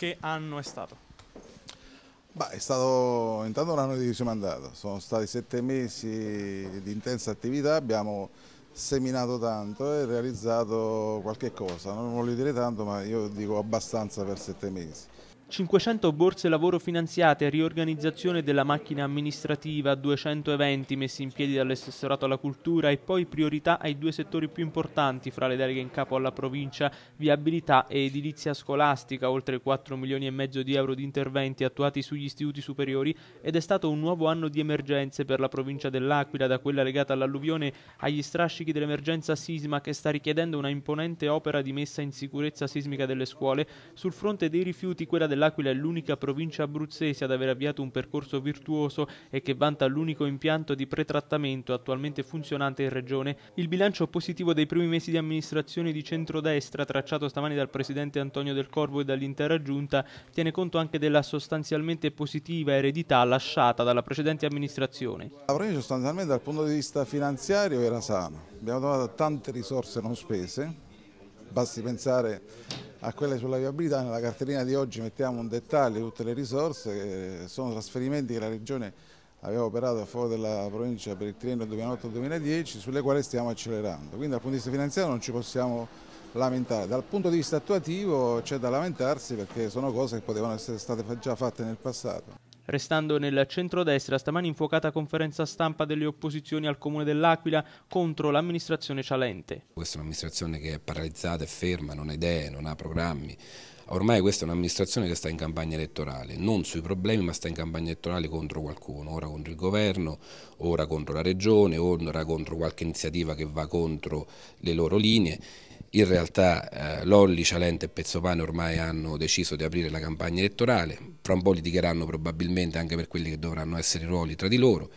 che anno è stato? Beh, è stato intanto un anno di mandato, sono stati sette mesi di intensa attività, abbiamo seminato tanto e realizzato qualche cosa, non voglio dire tanto ma io dico abbastanza per sette mesi. 500 borse lavoro finanziate, riorganizzazione della macchina amministrativa, 200 eventi messi in piedi dall'assessorato alla cultura e poi priorità ai due settori più importanti fra le deleghe in capo alla provincia, viabilità e edilizia scolastica, oltre 4 milioni e mezzo di euro di interventi attuati sugli istituti superiori ed è stato un nuovo anno di emergenze per la provincia dell'Aquila, da quella legata all'alluvione agli strascichi dell'emergenza sisma che sta richiedendo una imponente opera di messa in sicurezza sismica delle scuole, sul fronte dei rifiuti quella della dell'Aquila è l'unica provincia abruzzese ad aver avviato un percorso virtuoso e che vanta l'unico impianto di pretrattamento attualmente funzionante in regione, il bilancio positivo dei primi mesi di amministrazione di centrodestra, tracciato stamani dal presidente Antonio Del Corvo e dall'intera giunta, tiene conto anche della sostanzialmente positiva eredità lasciata dalla precedente amministrazione. La provincia sostanzialmente dal punto di vista finanziario era sana, abbiamo trovato tante risorse non spese, basti pensare a quelle sulla viabilità, nella cartellina di oggi mettiamo un dettaglio tutte le risorse, che sono trasferimenti che la Regione aveva operato a favore della provincia per il triennio 2008-2010 sulle quali stiamo accelerando, quindi dal punto di vista finanziario non ci possiamo lamentare, dal punto di vista attuativo c'è da lamentarsi perché sono cose che potevano essere state già fatte nel passato. Restando nel centrodestra, stamani infuocata conferenza stampa delle opposizioni al Comune dell'Aquila contro l'amministrazione Cialente. Questa è un'amministrazione che è paralizzata, è ferma, non ha idee, non ha programmi. Ormai questa è un'amministrazione che sta in campagna elettorale, non sui problemi ma sta in campagna elettorale contro qualcuno, ora contro il governo, ora contro la regione, ora contro qualche iniziativa che va contro le loro linee in realtà eh, Lolli, Cialente e Pezzopane ormai hanno deciso di aprire la campagna elettorale, fra un po' litigheranno probabilmente anche per quelli che dovranno essere i ruoli tra di loro.